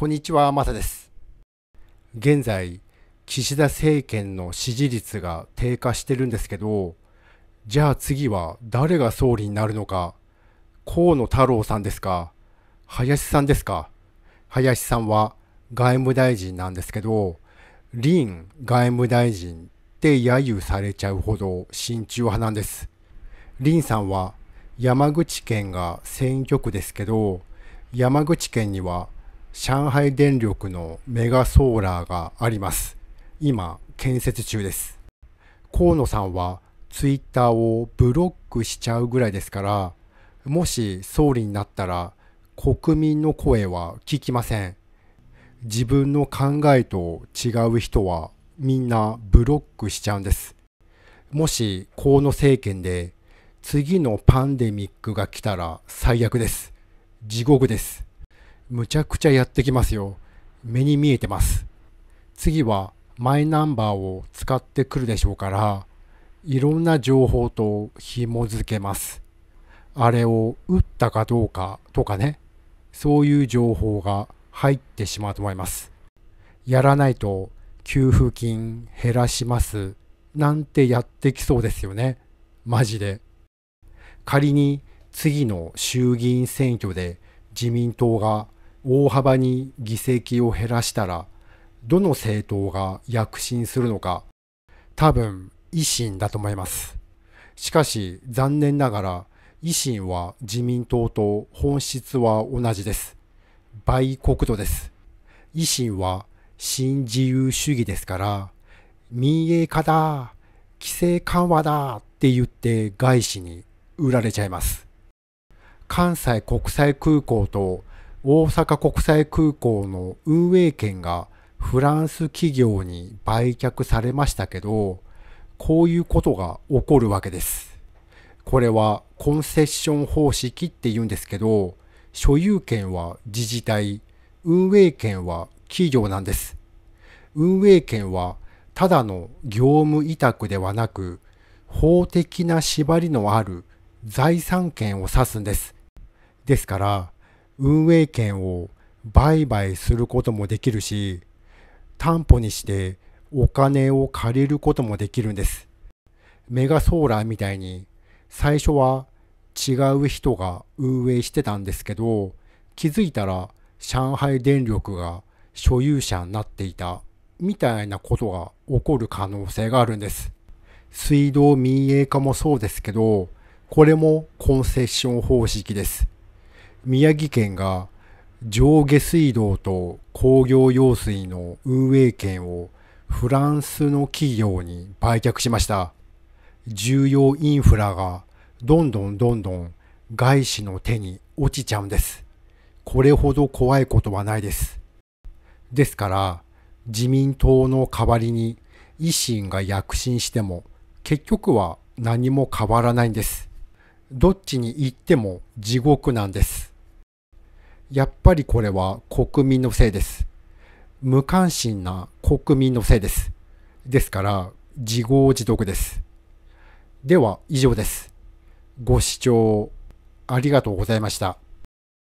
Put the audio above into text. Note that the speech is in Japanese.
こんにちは、まさです。現在、岸田政権の支持率が低下してるんですけど、じゃあ次は誰が総理になるのか、河野太郎さんですか、林さんですか。林さんは外務大臣なんですけど、林外務大臣って揶揄されちゃうほど親中派なんです。林さんは山口県が選挙区ですけど、山口県には上海電力のメガソーラーがあります。今、建設中です。河野さんはツイッターをブロックしちゃうぐらいですから、もし総理になったら国民の声は聞きません。自分の考えと違う人はみんなブロックしちゃうんです。もし河野政権で次のパンデミックが来たら最悪です。地獄です。むちゃくちゃやってきますよ。目に見えてます。次はマイナンバーを使ってくるでしょうから、いろんな情報と紐付けます。あれを打ったかどうかとかね、そういう情報が入ってしまうと思います。やらないと給付金減らしますなんてやってきそうですよね。マジで。仮に次の衆議院選挙で自民党が大幅に議席を減らしたら、どの政党が躍進するのか、多分維新だと思います。しかし残念ながら維新は自民党と本質は同じです。売国土です。維新は新自由主義ですから、民営化だ、規制緩和だって言って外資に売られちゃいます。関西国際空港と大阪国際空港の運営権がフランス企業に売却されましたけど、こういうことが起こるわけです。これはコンセッション方式って言うんですけど、所有権は自治体、運営権は企業なんです。運営権はただの業務委託ではなく、法的な縛りのある財産権を指すんです。ですから、運営権を売買することもできるし担保にしてお金を借りることもできるんですメガソーラーみたいに最初は違う人が運営してたんですけど気づいたら上海電力が所有者になっていたみたいなことが起こる可能性があるんです水道民営化もそうですけどこれもコンセッション方式です宮城県が上下水道と工業用水の運営権をフランスの企業に売却しました。重要インフラがどんどんどんどん外資の手に落ちちゃうんです。これほど怖いことはないです。ですから自民党の代わりに維新が躍進しても結局は何も変わらないんです。どっちに行っても地獄なんです。やっぱりこれは国民のせいです。無関心な国民のせいです。ですから、自業自得です。では、以上です。ご視聴ありがとうございました。